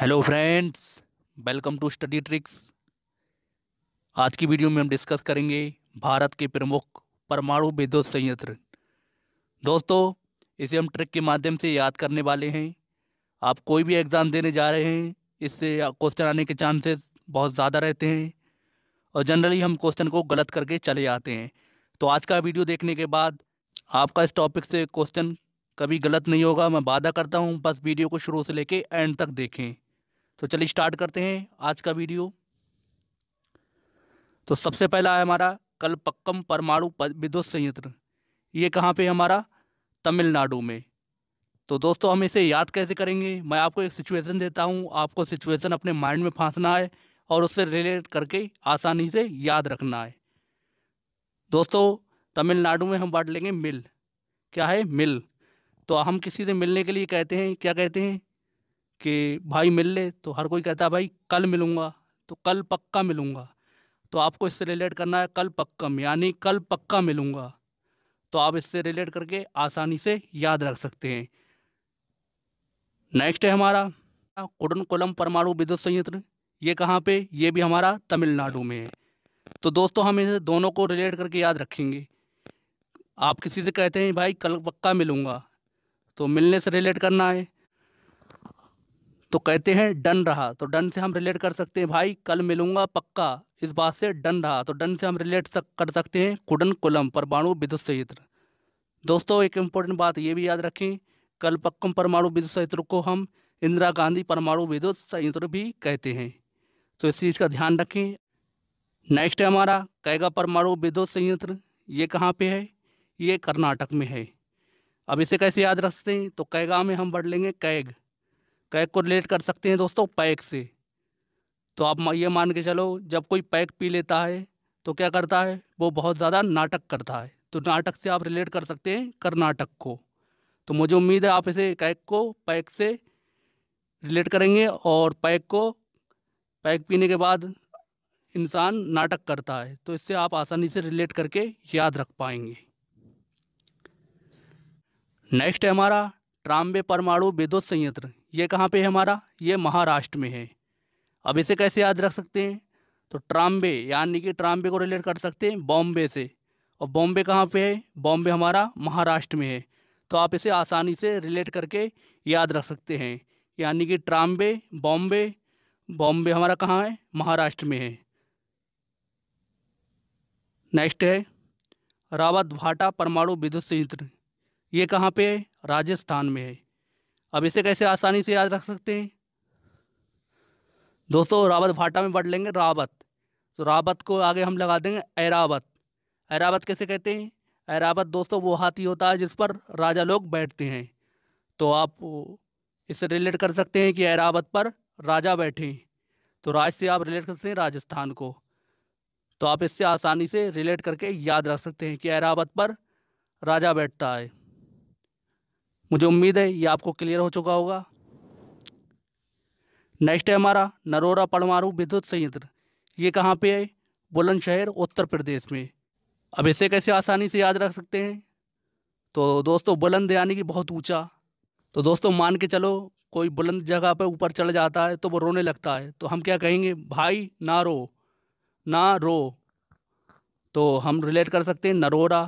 hello friends welcome to study tricks आज की video में हम डिस्कस करेंगे भारत के प्रमुख परमाणु विद्युत संयंत्र दोस्तों इसे हम ट्रिक के माध्यम से याद करने वाले हैं आप कोई भी एग्ज़ाम देने जा रहे हैं इससे क्वेश्चन आने के चांसेस बहुत ज़्यादा रहते हैं और जनरली हम क्वेश्चन को गलत करके चले आते हैं तो आज का वीडियो देखने के बाद आपका इस टॉपिक से क्वेश्चन कभी गलत नहीं होगा मैं वादा करता हूँ बस वीडियो को शुरू से लेके एंड तक देखें तो चलिए स्टार्ट करते हैं आज का वीडियो तो सबसे पहला है हमारा कलपक्कम परमाणु विद्युत संयंत्र ये कहाँ पे हमारा तमिलनाडु में तो दोस्तों हम इसे याद कैसे करेंगे मैं आपको एक सिचुएशन देता हूँ आपको सिचुएशन अपने माइंड में फांसना है और उससे रिलेट करके आसानी से याद रखना है दोस्तों तमिलनाडु में हम बांट लेंगे मिल क्या है मिल तो हम किसी से मिलने के लिए कहते हैं क्या कहते हैं कि भाई मिल ले तो हर कोई कहता है भाई कल मिलूँगा तो कल पक्का मिलूँगा तो आपको इससे रिलेट करना है कल पक्कम यानी कल पक्का मिलूँगा तो आप इससे रिलेट करके आसानी से याद रख सकते हैं नेक्स्ट है हमारा कुडनकुलम परमाणु विद्युत संयंत्र ये कहाँ पे ये भी हमारा तमिलनाडु में है तो दोस्तों हम इसे दोनों को रिलेट करके याद रखेंगे आप किसी से कहते हैं भाई कल पक्का मिलूँगा तो मिलने से रिलेट करना है तो कहते हैं डन रहा तो डन से हम रिलेट कर सकते हैं भाई कल मिलूंगा पक्का इस बात से डन रहा तो डन से हम रिलेट सक, कर सकते हैं कुडन कुलम परमाणु विद्युत संयंत्र दोस्तों एक इम्पोर्टेंट बात ये भी याद रखें कल पक्कम परमाणु विद्युत संयंत्र को हम इंदिरा गांधी परमाणु विद्युत संयंत्र भी कहते हैं तो इस चीज़ का ध्यान रखें नेक्स्ट है हमारा कैगा परमाणु विद्युत संयंत्र ये कहाँ पे है ये कर्नाटक में है अब इसे कैसे याद रखते हैं तो कैगा में हम बढ़ लेंगे कैग कैक को रिलेट कर सकते हैं दोस्तों पैक से तो आप ये मान के चलो जब कोई पैक पी लेता है तो क्या करता है वो बहुत ज़्यादा नाटक करता है तो नाटक से आप रिलेट कर सकते हैं कर्नाटक को तो मुझे उम्मीद है आप इसे कैक को पैक से रिलेट करेंगे और पैक को पैक पीने के बाद इंसान नाटक करता है तो इससे आप आसानी से रिलेट करके याद रख पाएंगे नेक्स्ट है हमारा ट्राम्बे परमाणु विद्युत संयंत्र ये कहाँ पे है हमारा ये महाराष्ट्र में है अब इसे कैसे याद रख सकते हैं तो ट्राम्बे यानी कि ट्राम्बे को रिलेट कर सकते हैं बॉम्बे से और बॉम्बे कहाँ पे है बॉम्बे हमारा महाराष्ट्र में है तो आप इसे आसानी से रिलेट करके याद रख सकते हैं यानी कि ट्राम्बे बॉम्बे बॉम्बे हमारा कहाँ है महाराष्ट्र में है नेक्स्ट है रावत भाटा परमाणु विद्युत संयंत्र ये कहाँ पे है राजस्थान में है अब इसे कैसे आसानी से याद रख सकते हैं दोस्तों रावत भाटा में बढ़ लेंगे रावत तो रावत को आगे हम लगा देंगे ऐरावत ऐरावत कैसे कहते हैं ऐरावत दोस्तों वो हाथी होता है जिस पर राजा लोग बैठते हैं तो आप इससे रिलेट कर सकते हैं कि ऐरावत पर राजा बैठे तो राज से आप रिलेट कर सकते हैं राजस्थान को तो आप इससे आसानी से रिलेट करके याद रख सकते हैं कि ऐरावत पर राजा बैठता है मुझे उम्मीद है ये आपको क्लियर हो चुका होगा नेक्स्ट है हमारा नरोरा परमाणु विद्युत संयंत्र ये कहाँ पे है बुलंदशहर उत्तर प्रदेश में अब इसे कैसे आसानी से याद रख सकते हैं तो दोस्तों बुलंद यानी कि बहुत ऊंचा तो दोस्तों मान के चलो कोई बुलंद जगह पर ऊपर चढ़ जाता है तो वो रोने लगता है तो हम क्या कहेंगे भाई ना रो ना रो तो हम रिलेट कर सकते हैं नरोरा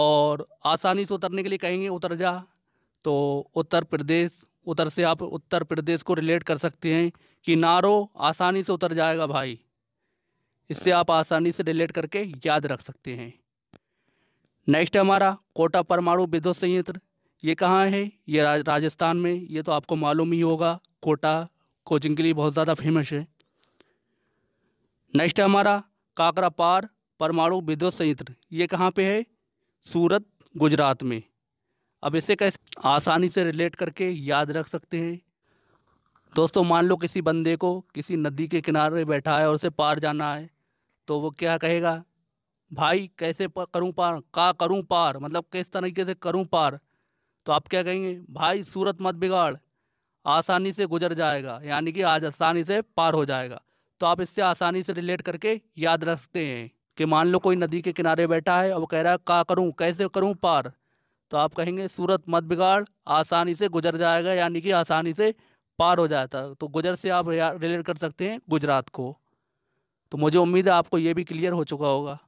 और आसानी से उतरने के लिए कहेंगे उतर जा तो उत्तर प्रदेश उधर से आप उत्तर प्रदेश को रिलेट कर सकते हैं कि नारो आसानी से उतर जाएगा भाई इससे आप आसानी से रिलेट करके याद रख सकते हैं नेक्स्ट हमारा कोटा परमाणु विद्युत संयंत्र ये कहाँ है ये राजस्थान में ये तो आपको मालूम ही होगा कोटा कोचिंग के लिए बहुत ज़्यादा फेमस है नेक्स्ट हमारा काकरापार परमाणु विद्युत संयंत्र ये कहाँ पे है सूरत गुजरात में अब इसे कैसे आसानी से रिलेट करके याद रख सकते हैं दोस्तों मान लो किसी बंदे को किसी नदी के किनारे बैठा है और उसे पार जाना है तो वो क्या कहेगा भाई कैसे करूँ पार का करूँ पार मतलब किस तरीके से करूँ पार तो आप क्या कहेंगे भाई सूरत मत बिगाड़ आसानी से गुजर जाएगा यानी कि आज आसानी से पार हो जाएगा तो आप इससे आसानी से रिलेट करके याद रखते हैं कि मान लो कोई नदी के किनारे बैठा है और वो कह रहा है का करूँ कैसे करूँ पार तो आप कहेंगे सूरत मत बिगाड़ आसानी से गुजर जाएगा यानी कि आसानी से पार हो जाता तो गुजर से आप रिलेट कर सकते हैं गुजरात को तो मुझे उम्मीद है आपको ये भी क्लियर हो चुका होगा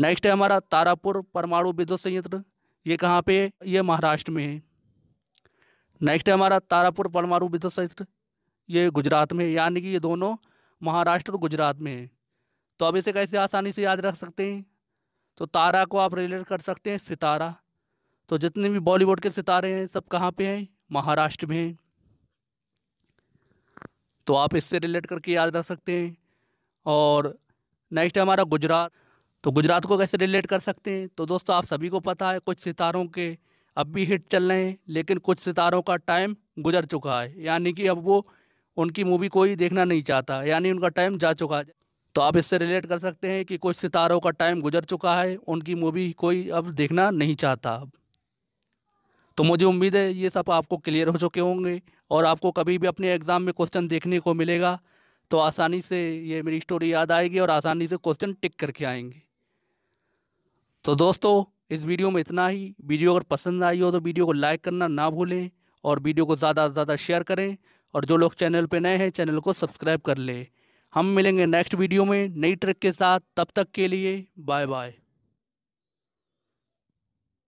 नेक्स्ट है हमारा तारापुर परमाणु विद्युत संयंत्र ये कहाँ पे ये महाराष्ट्र में है नेक्स्ट है हमारा तारापुर परमाणु विद्युत संयंत्र ये गुजरात में है यानी कि ये दोनों महाराष्ट्र और गुजरात में है तो अब इसे कैसे आसानी से याद रख सकते हैं तो तारा को आप रिलेट कर सकते हैं सितारा तो जितने भी बॉलीवुड के सितारे हैं सब कहाँ पे हैं महाराष्ट्र में हैं तो आप इससे रिलेट करके याद रख सकते हैं और नेक्स्ट है हमारा गुजरात तो गुजरात को कैसे रिलेट कर सकते हैं तो दोस्तों आप सभी को पता है कुछ सितारों के अब भी हिट चल रहे हैं लेकिन कुछ सितारों का टाइम गुजर चुका है यानी कि अब वो उनकी मूवी कोई देखना नहीं चाहता यानी उनका टाइम जा चुका है तो आप इससे रिलेट कर सकते हैं कि कुछ सितारों का टाइम गुजर चुका है उनकी मूवी कोई अब देखना नहीं चाहता अब तो मुझे उम्मीद है ये सब आपको क्लियर हो चुके होंगे और आपको कभी भी अपने एग्ज़ाम में क्वेश्चन देखने को मिलेगा तो आसानी से ये मेरी स्टोरी याद आएगी और आसानी से क्वेश्चन टिक करके आएंगे तो दोस्तों इस वीडियो में इतना ही वीडियो अगर पसंद आई हो तो वीडियो को लाइक करना ना भूलें और वीडियो को ज़्यादा से ज़्यादा शेयर करें और जो लोग चैनल पर नए हैं चैनल को सब्सक्राइब कर लें हम मिलेंगे नेक्स्ट वीडियो में नई ट्रिक के साथ तब तक के लिए बाय बाय